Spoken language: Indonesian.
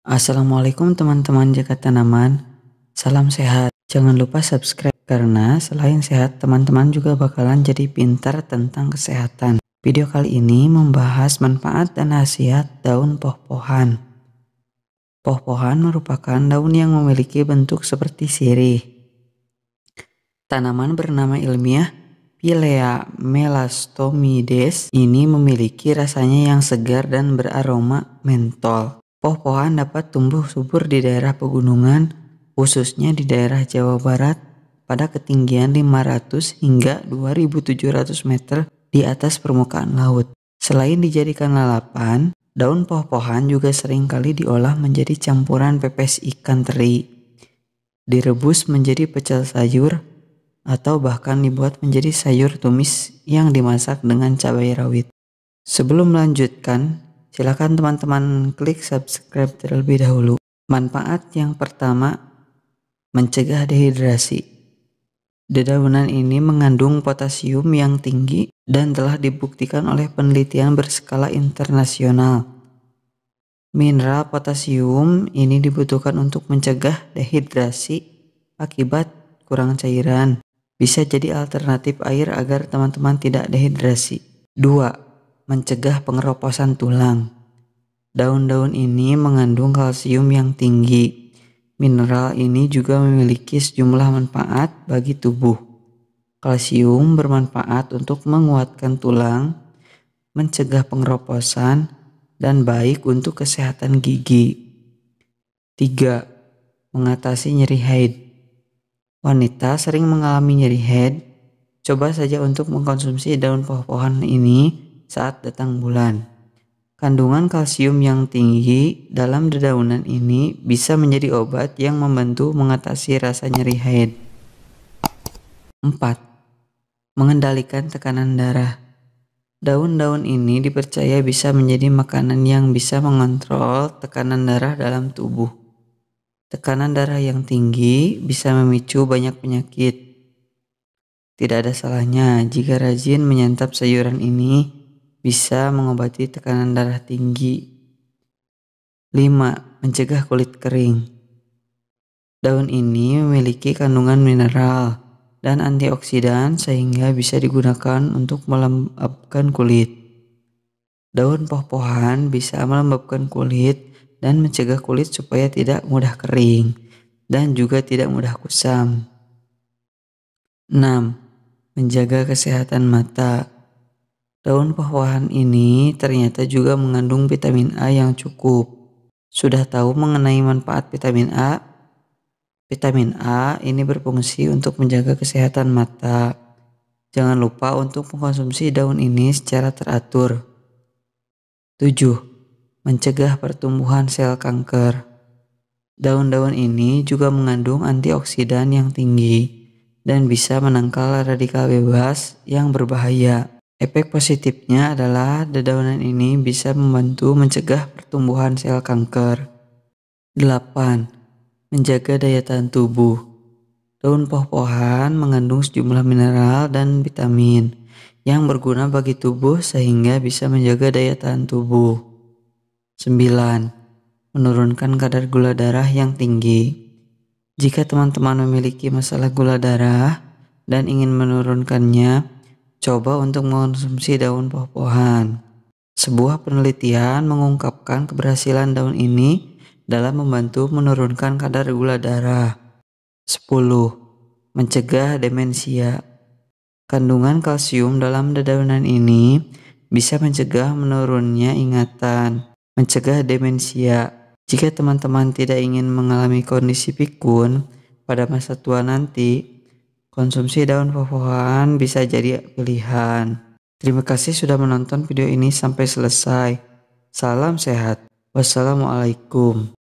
Assalamualaikum teman-teman jaga tanaman. Salam sehat. Jangan lupa subscribe karena selain sehat, teman-teman juga bakalan jadi pintar tentang kesehatan. Video kali ini membahas manfaat dan khasiat daun poh-pohan. Poh-pohan merupakan daun yang memiliki bentuk seperti sirih. Tanaman bernama ilmiah Pilea melastomides ini memiliki rasanya yang segar dan beraroma mentol. Poh-pohan dapat tumbuh subur di daerah pegunungan, khususnya di daerah Jawa Barat pada ketinggian 500 hingga 2700 meter di atas permukaan laut. Selain dijadikan lalapan, daun poh-pohan juga seringkali diolah menjadi campuran pepes ikan teri, direbus menjadi pecel sayur, atau bahkan dibuat menjadi sayur tumis yang dimasak dengan cabai rawit. Sebelum melanjutkan, Silakan teman-teman klik subscribe terlebih dahulu. Manfaat yang pertama, mencegah dehidrasi. Dedaunan ini mengandung potasium yang tinggi dan telah dibuktikan oleh penelitian berskala internasional. Mineral potasium ini dibutuhkan untuk mencegah dehidrasi akibat kurang cairan. Bisa jadi alternatif air agar teman-teman tidak dehidrasi. 2 mencegah pengeroposan tulang. Daun-daun ini mengandung kalsium yang tinggi. Mineral ini juga memiliki sejumlah manfaat bagi tubuh. Kalsium bermanfaat untuk menguatkan tulang, mencegah pengeroposan, dan baik untuk kesehatan gigi. 3. Mengatasi nyeri haid. Wanita sering mengalami nyeri haid. Coba saja untuk mengkonsumsi daun pohon-pohon ini saat datang bulan. Kandungan kalsium yang tinggi dalam dedaunan ini bisa menjadi obat yang membantu mengatasi rasa nyeri haid. 4. Mengendalikan tekanan darah. Daun-daun ini dipercaya bisa menjadi makanan yang bisa mengontrol tekanan darah dalam tubuh. Tekanan darah yang tinggi bisa memicu banyak penyakit. Tidak ada salahnya jika rajin menyantap sayuran ini bisa mengobati tekanan darah tinggi. 5. Mencegah kulit kering. Daun ini memiliki kandungan mineral dan antioksidan sehingga bisa digunakan untuk melembabkan kulit. Daun pohon bisa melembabkan kulit dan mencegah kulit supaya tidak mudah kering dan juga tidak mudah kusam. 6. Menjaga kesehatan mata. Daun pawahan ini ternyata juga mengandung vitamin A yang cukup. Sudah tahu mengenai manfaat vitamin A? Vitamin A ini berfungsi untuk menjaga kesehatan mata. Jangan lupa untuk mengkonsumsi daun ini secara teratur. 7. Mencegah pertumbuhan sel kanker. Daun-daun ini juga mengandung antioksidan yang tinggi dan bisa menangkal radikal bebas yang berbahaya. Efek positifnya adalah dedaunan ini bisa membantu mencegah pertumbuhan sel kanker. 8. Menjaga daya tahan tubuh. Daun pohon-pohon mengandung sejumlah mineral dan vitamin yang berguna bagi tubuh sehingga bisa menjaga daya tahan tubuh. 9. Menurunkan kadar gula darah yang tinggi. Jika teman-teman memiliki masalah gula darah dan ingin menurunkannya, Coba untuk mengonsumsi daun pohon-pohan. Sebuah penelitian mengungkapkan keberhasilan daun ini dalam membantu menurunkan kadar gula darah. 10. Mencegah demensia. Kandungan kalsium dalam dedaunan ini bisa mencegah menurunnya ingatan, mencegah demensia. Jika teman-teman tidak ingin mengalami kondisi pikun pada masa tua nanti, Konsumsi daun pohon bisa jadi pilihan. Terima kasih sudah menonton video ini sampai selesai. Salam sehat. Wassalamualaikum.